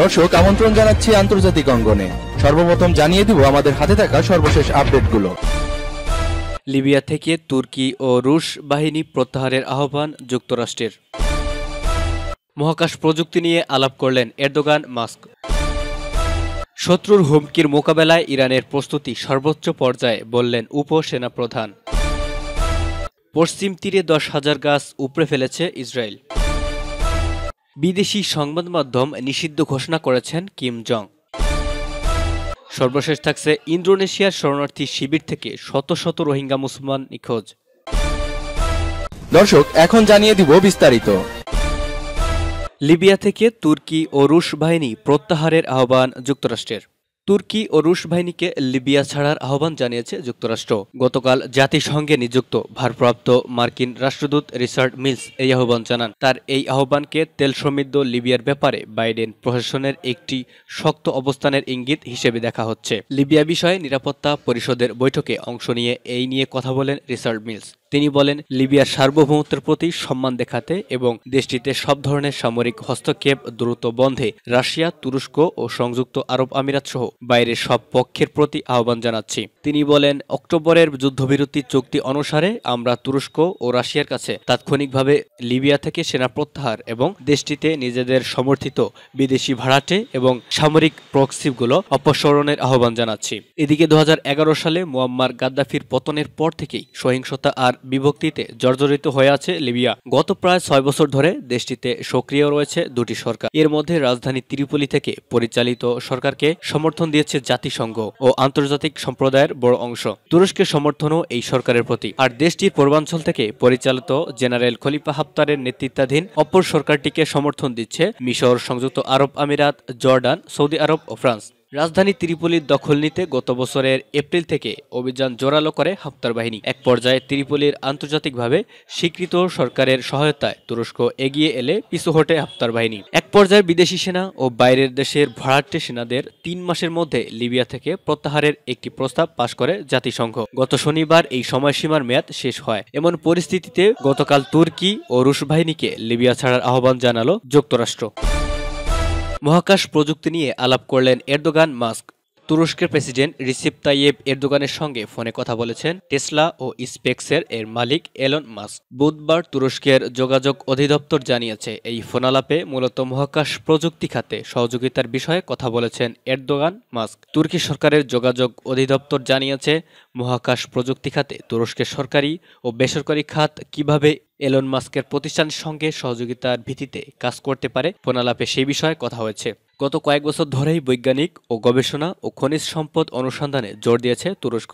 দর্শক আমন্ত্রণ জানাচ্ছি আন্তর্জাতিক অঙ্গনে সর্বপ্রথম জানিয়ে দিব আমাদের হাতে থাকা সর্বশেষ আপডেটগুলো লিবিয়া থেকে তুর্কি ও রুশ বাহিনী প্রত্যাহারের আহ্বান যুক্তরাষ্ট্রের মহাকাশ প্রযুক্তি নিয়ে আলাপ করলেন এরদোগান মাস্ক শত্রুর হুমকির মোকাবেলায় ইরানের প্রস্তুতি সর্বোচ্চ পর্যায়ে বললেন উপসেনা প্রধান পশ্চিম তীরে দশ হাজার গাছ উপড়ে ফেলেছে ইসরায়েল বিদেশি সংবাদ মাধ্যম নিষিদ্ধ ঘোষণা করেছেন কিম জং সর্বশেষ থাকছে ইন্দোনেশিয়ার শরণার্থী শিবির থেকে শত শত রোহিঙ্গা মুসলমান নিখোঁজ দর্শক এখন জানিয়ে দিব বিস্তারিত লিবিয়া থেকে তুর্কি ও রুশ বাহিনী প্রত্যাহারের আহ্বান যুক্তরাষ্ট্রের তুর্কি ও রুশ বাহিনীকে লিবিয়া ছাড়ার আহ্বান জানিয়েছে যুক্তরাষ্ট্র গতকাল জাতিসংঘে নিযুক্ত ভারপ্রাপ্ত মার্কিন রাষ্ট্রদূত রিচার্ড মিলস এই আহ্বান জানান তার এই আহ্বানকে তেল সমৃদ্ধ লিবিয়ার ব্যাপারে বাইডেন প্রশাসনের একটি শক্ত অবস্থানের ইঙ্গিত হিসেবে দেখা হচ্ছে লিবিয়া বিষয়ে নিরাপত্তা পরিষদের বৈঠকে অংশ নিয়ে এই নিয়ে কথা বলেন রিচার্ড মিলস তিনি বলেন লিবিয়ার সার্বভৌমত্বের প্রতি সম্মান দেখাতে এবং দেশটিতে সব ধরনের সামরিক হস্তক্ষেপ দ্রুত বন্ধে রাশিয়া তুরস্ক ও সংযুক্ত আরব আমিরাত সহ বাইরের সব পক্ষের প্রতি আহ্বান জানাচ্ছি তিনি বলেন অক্টোবরের যুদ্ধবিরতি চুক্তি অনুসারে আমরা তুরস্ক ও রাশিয়ার কাছে তাৎক্ষণিকভাবে লিবিয়া থেকে সেনা প্রত্যাহার এবং দেশটিতে নিজেদের সমর্থিত বিদেশি ভাড়াটে এবং সামরিক প্রক্সিপগুলো অপসরণের আহ্বান জানাচ্ছি এদিকে দু সালে মোয়াম্মার গাদ্দাফির পতনের পর থেকেই সহিংসতা আর বিভক্তিতে জর্জরিত হয়ে আছে লিবিয়া গত প্রায় ছয় বছর ধরে দেশটিতে সক্রিয় রয়েছে দুটি সরকার এর মধ্যে রাজধানী ত্রিপলি থেকে পরিচালিত সরকারকে সমর্থন সমর্থন দিয়েছে জাতিসংঘ ও আন্তর্জাতিক সম্প্রদায়ের বড় অংশ তুরস্কের সমর্থনও এই সরকারের প্রতি আর দেশটির পূর্বাঞ্চল থেকে পরিচালিত জেনারেল খলিফা হাফতারের নেতৃত্বাধীন অপর সরকারটিকে সমর্থন দিচ্ছে মিশর সংযুক্ত আরব আমিরাত জর্ডান সৌদি আরব ও ফ্রান্স রাজধানী ত্রিপোলির দখল নিতে গত বছরের এপ্রিল থেকে অভিযান জোরালো করে হাফতার বাহিনী এক পর্যায়ে ত্রিপলির আন্তর্জাতিকভাবে স্বীকৃত সরকারের সহায়তায় তুরস্ক এগিয়ে এলে পিছু হটে হাফতার বাহিনী এক পর্যায়ে বিদেশি সেনা ও বাইরের দেশের ভাড়াটে সেনাদের তিন মাসের মধ্যে লিবিয়া থেকে প্রত্যাহারের একটি প্রস্তাব পাশ করে জাতিসংঘ গত শনিবার এই সময়সীমার মেয়াদ শেষ হয় এমন পরিস্থিতিতে গতকাল তুর্কি ও রুশ বাহিনীকে লিবিয়া ছাড়ার আহ্বান জানালো যুক্তরাষ্ট্র মহাকাশ প্রযুক্তি নিয়ে আলাপ করলেন এরদোগান মাস্ক তুরস্কের প্রেসিডেন্ট রিসিপ তাইয়েব এরদোগানের সঙ্গে ফোনে কথা বলেছেন টেসলা ও স্পেক্সের এর মালিক এলন মাস্ক বুধবার তুরস্কের যোগাযোগ অধিদপ্তর জানিয়েছে এই ফোনালাপে মূলত মহাকাশ প্রযুক্তি খাতে সহযোগিতার বিষয়ে কথা বলেছেন এরদোগান মাস্ক তুর্কি সরকারের যোগাযোগ অধিদপ্তর জানিয়েছে মহাকাশ প্রযুক্তি খাতে তুরস্কের সরকারি ও বেসরকারি খাত কিভাবে এলন মাস্কের প্রতিষ্ঠানের সঙ্গে সহযোগিতার ভিত্তিতে কাজ করতে পারে ফোনালাপে সেই বিষয়ে কথা হয়েছে গত কয়েক বছর ধরেই বৈজ্ঞানিক ও গবেষণা ও খনিজ সম্পদ অনুসন্ধানে জোর দিয়েছে তুরস্ক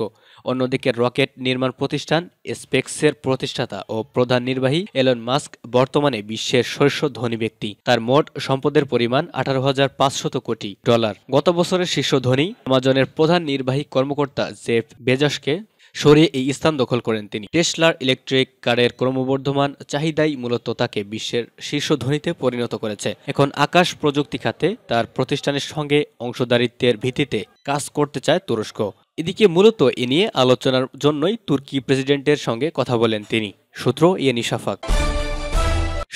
অন্যদিকে রকেট নির্মাণ প্রতিষ্ঠান স্পেক্সের প্রতিষ্ঠাতা ও প্রধান নির্বাহী এলন মাস্ক বর্তমানে বিশ্বের শীর্ষ ধনী ব্যক্তি তার মোট সম্পদের পরিমাণ আঠারো হাজার পাঁচশত কোটি ডলার গত বছরের শীর্ষ ধনী আমাজনের প্রধান নির্বাহী কর্মকর্তা জেফ বেজসকে সরিয়ে এই স্থান দখল করেন তিনি টেসলার ইলেকট্রিক কারের ক্রমবর্ধমান চাহিদাই মূলত তাকে বিশ্বের শীর্ষ ধনীতে পরিণত করেছে এখন আকাশ প্রযুক্তি খাতে তার প্রতিষ্ঠানের সঙ্গে অংশদারিত্বের ভিত্তিতে কাজ করতে চায় তুরস্ক এদিকে মূলত এ নিয়ে আলোচনার জন্যই তুর্কি প্রেসিডেন্টের সঙ্গে কথা বলেন তিনি সূত্র ইয়ে নিশাফাক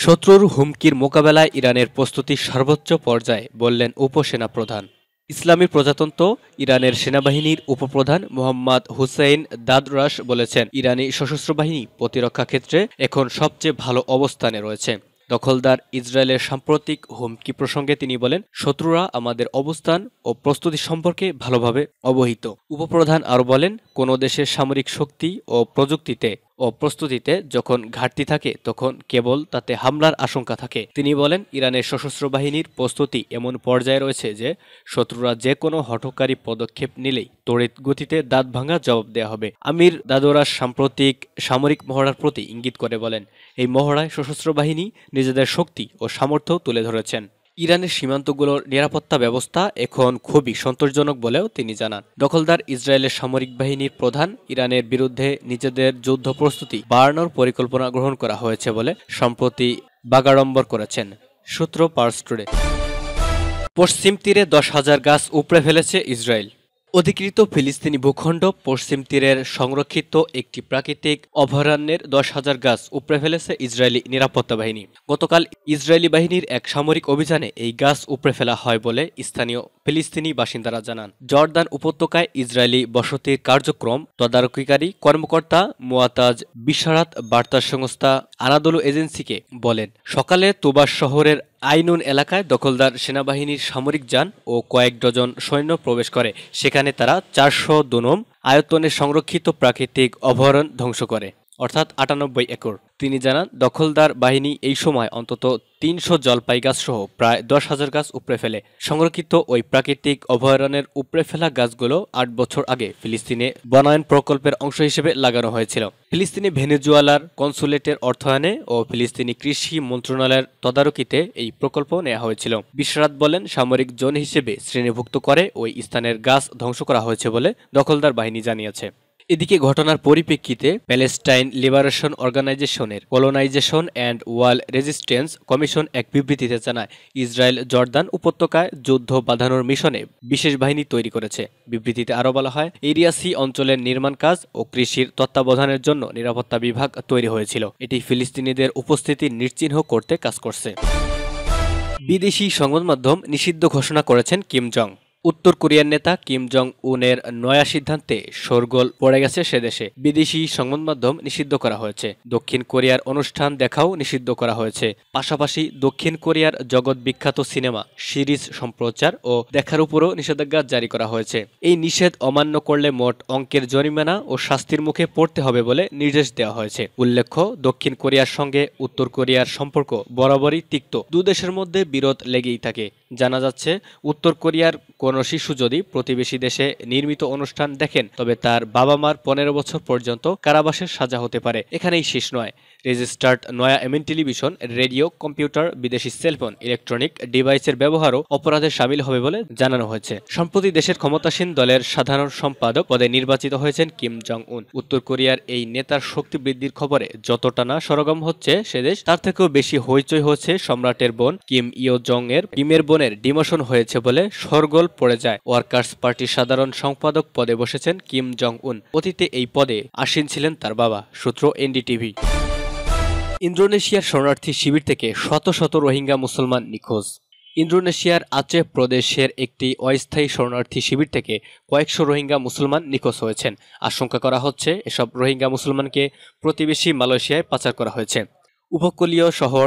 শত্রুর হুমকির মোকাবেলায় ইরানের প্রস্তুতি সর্বোচ্চ পর্যায়ে বললেন উপসেনা প্রধান ইসলামী প্রজাতন্ত্র ইরানের সেনাবাহিনীর উপপ্রধান মোহাম্মদ হুসেইন দাদরাস বলেছেন ইরানি সশস্ত্র বাহিনী প্রতিরক্ষা ক্ষেত্রে এখন সবচেয়ে ভালো অবস্থানে রয়েছে দখলদার ইসরায়েলের সাম্প্রতিক হুমকি প্রসঙ্গে তিনি বলেন শত্রুরা আমাদের অবস্থান ও প্রস্তুতি সম্পর্কে ভালোভাবে অবহিত উপপ্রধান আরও বলেন কোনো দেশের সামরিক শক্তি ও প্রযুক্তিতে ও প্রস্তুতিতে যখন ঘাটতি থাকে তখন কেবল তাতে হামলার আশঙ্কা থাকে তিনি বলেন ইরানের সশস্ত্র বাহিনীর প্রস্তুতি এমন পর্যায়ে রয়েছে যে শত্রুরা যে কোনো হঠকারী পদক্ষেপ নিলেই তড়িৎ গতিতে দাঁত ভাঙা জবাব দেওয়া হবে আমির দাদোরা সাম্প্রতিক সামরিক মহড়ার প্রতি ইঙ্গিত করে বলেন এই মহড়ায় সশস্ত্র বাহিনী নিজেদের শক্তি ও সামর্থ্য তুলে ধরেছেন ইরানের সীমান্তগুলোর নিরাপত্তা ব্যবস্থা এখন খুবই সন্তোষজনক বলেও তিনি জানান দখলদার ইসরায়েলের সামরিক বাহিনীর প্রধান ইরানের বিরুদ্ধে নিজেদের যুদ্ধ প্রস্তুতি বাড়ানোর পরিকল্পনা গ্রহণ করা হয়েছে বলে সম্প্রতি বাগাড়ম্বর করেছেন সূত্র পার্স টুডে পশ্চিম তীরে দশ হাজার গাছ উপড়ে ফেলেছে ইসরায়েল অধিকৃত ফিলিস্তিনি ভূখণ্ড পশ্চিম তীরের সংরক্ষিত একটি প্রাকৃতিক অভয়ারণ্যের দশ হাজার গাছ উপড়ে ফেলেছে ইসরায়েলি নিরাপত্তা বাহিনী গতকাল ইসরায়েলি বাহিনীর এক সামরিক অভিযানে এই গাছ উপড়ে ফেলা হয় বলে স্থানীয় ফিলিস্তিনি বাসিন্দারা জানান জর্দান উপত্যকায় ইসরায়েলি বসতির কার্যক্রম তদারকিকারী কর্মকর্তা মোয়াতাজ বিশারাত বার্তা সংস্থা আনাদোলু এজেন্সিকে বলেন সকালে তোবাস শহরের আইনুন এলাকায় দখলদার সেনাবাহিনীর সামরিক যান ও কয়েক ডজন সৈন্য প্রবেশ করে সেখানে তারা চারশো দুনম আয়তনে সংরক্ষিত প্রাকৃতিক অভয়ারণ্য ধ্বংস করে অর্থাৎ আটানব্বই একর তিনি জানান দখলদার বাহিনী এই সময় অন্তত তিনশো জলপাই গাছসহ প্রায় দশ হাজার গাছ উপড়ে ফেলে সংরক্ষিত ওই প্রাকৃতিক অভয়ারণ্যের উপড়ে ফেলা গাছগুলো আট বছর আগে ফিলিস্তিনে বনায়ন প্রকল্পের অংশ হিসেবে লাগানো হয়েছিল ফিলিস্তিনি ভেনেজুয়ালার কনসুলেটের অর্থায়নে ও ফিলিস্তিনি কৃষি মন্ত্রণালয়ের তদারকিতে এই প্রকল্প নেওয়া হয়েছিল বিশ্বরাত বলেন সামরিক জোন হিসেবে শ্রেণীভুক্ত করে ওই স্থানের গাছ ধ্বংস করা হয়েছে বলে দখলদার বাহিনী জানিয়েছে এদিকে ঘটনার পরিপ্রেক্ষিতে প্যালেস্টাইন লিবারেশন অর্গানাইজেশনের Colonisation and Wall Resistance Commission এক বিবৃতিতে জানায় ইসরায়েল জর্দান উপত্যকায় যুদ্ধ বাঁধানোর মিশনে বিশেষ বাহিনী তৈরি করেছে বিবৃতিতে আরও বলা হয় এরিয়া সি অঞ্চলের নির্মাণ কাজ ও কৃষির তত্ত্বাবধানের জন্য নিরাপত্তা বিভাগ তৈরি হয়েছিল এটি ফিলিস্তিনিদের উপস্থিতি নিশ্চিহ্ন করতে কাজ করছে বিদেশি সংবাদ মাধ্যম নিষিদ্ধ ঘোষণা করেছেন কিম জং উত্তর কোরিয়ার নেতা কিম জং উনের নয়া সিদ্ধান্তে সরগোল পড়ে গেছে সে দেশে বিদেশি সংবাদ মাধ্যম নিষিদ্ধ করা হয়েছে দক্ষিণ কোরিয়ার অনুষ্ঠান দেখাও নিষিদ্ধ করা হয়েছে পাশাপাশি দক্ষিণ কোরিয়ার জগৎ বিখ্যাত সিনেমা সিরিজ সম্প্রচার ও দেখার উপরও নিষেধাজ্ঞা জারি করা হয়েছে এই নিষেধ অমান্য করলে মোট অঙ্কের জরিমানা ও শাস্তির মুখে পড়তে হবে বলে নির্দেশ দেওয়া হয়েছে উল্লেখ্য দক্ষিণ কোরিয়ার সঙ্গে উত্তর কোরিয়ার সম্পর্ক বরাবরই তিক্ত দুদেশের মধ্যে বিরোধ লেগেই থাকে জানা যাচ্ছে উত্তর কোরিয়ার কোনো শিশু যদি প্রতিবেশী দেশে নির্মিত অনুষ্ঠান দেখেন তবে তার বাবা মার পনেরো বছর পর্যন্ত কারাবাসের সাজা হতে পারে এখানেই শেষ নয় রেজিস্টার্ড নয়া এমএন টেলিভিশন রেডিও কম্পিউটার বিদেশি সেলফোন ইলেকট্রনিক ডিভাইসের ব্যবহারও অপরাধে সামিল হবে বলে জানানো হয়েছে সম্প্রতি দেশের ক্ষমতাসীন দলের সাধারণ সম্পাদক পদে নির্বাচিত হয়েছেন কিম জং উন উত্তর কোরিয়ার এই নেতার শক্তি বৃদ্ধির খবরে যতটা না সরগম হচ্ছে সে দেশ তার থেকেও বেশি হইচই হচ্ছে সম্রাটের বোন কিম ইয় জং এর কিমের বোনের ডিমোশন হয়েছে বলে সরগোল পড়ে যায় ওয়ার্কার্স পার্টির সাধারণ সম্পাদক পদে বসেছেন কিম জং উন অতীতে এই পদে আসীন ছিলেন তার বাবা সূত্র এনডিটিভি ইন্দোনেশিয়ার শরণার্থী শিবির থেকে শত শত রোহিঙ্গা মুসলমান নিখোঁজ ইন্দোনেশিয়ার আচে প্রদেশের একটি অস্থায়ী শরণার্থী শিবির থেকে কয়েকশো রোহিঙ্গা মুসলমান নিখোঁজ হয়েছেন আশঙ্কা করা হচ্ছে এসব রোহিঙ্গা মুসলমানকে প্রতিবেশী মালয়েশিয়ায় পাচার করা হয়েছে উপকূলীয় শহর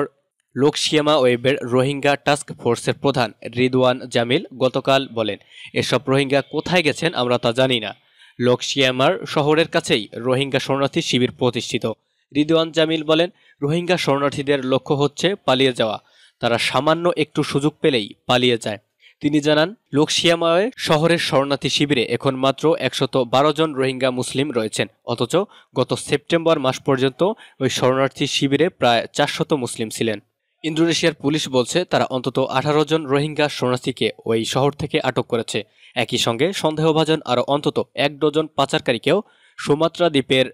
লোকসিয়ামা ওয়েবের রোহিঙ্গা টাস্ক ফোর্সের প্রধান রিদওয়ান জামিল গতকাল বলেন এসব রোহিঙ্গা কোথায় গেছেন আমরা তা জানি না লোকসিয়ামার শহরের কাছেই রোহিঙ্গা শরণার্থী শিবির প্রতিষ্ঠিত রিদওয়ান জামিল বলেন রোহিঙ্গা শরণার্থীদের লক্ষ্য হচ্ছে পালিয়ে যাওয়া তারা সামান্য একটু সুযোগ পেলেই পালিয়ে যায় তিনি জানান লোকশিয়ামায় শহরের শরণার্থী শিবিরে এখন মাত্র একশত বারো জন রোহিঙ্গা মুসলিম রয়েছেন অথচ গত সেপ্টেম্বর মাস পর্যন্ত ওই শরণার্থী শিবিরে প্রায় চারশত মুসলিম ছিলেন ইন্দোনেশিয়ার পুলিশ বলছে তারা অন্তত আঠারো জন রোহিঙ্গা শরণার্থীকে ওই শহর থেকে আটক করেছে একই সঙ্গে সন্দেহভাজন আরও অন্তত এক ডজন পাচারকারীকেও সুমাত্রা দ্বীপের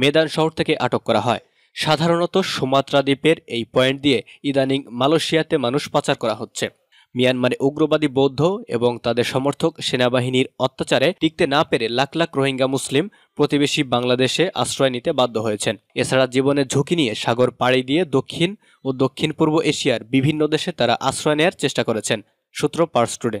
মেদান শহর থেকে আটক করা হয় সাধারণত সুমাত্রা দ্বীপের এই পয়েন্ট দিয়ে ইদানিং মালয়েশিয়াতে মানুষ পাচার করা হচ্ছে মিয়ানমারে উগ্রবাদী বৌদ্ধ এবং তাদের সমর্থক সেনাবাহিনীর অত্যাচারে টিকতে না পেরে লাখ লাখ রোহিঙ্গা মুসলিম প্রতিবেশী বাংলাদেশে আশ্রয় নিতে বাধ্য হয়েছেন এছাড়া জীবনের ঝুঁকি নিয়ে সাগর পাড়ি দিয়ে দক্ষিণ ও দক্ষিণ পূর্ব এশিয়ার বিভিন্ন দেশে তারা আশ্রয় নেয়ার চেষ্টা করেছেন সূত্র পার্স টুডে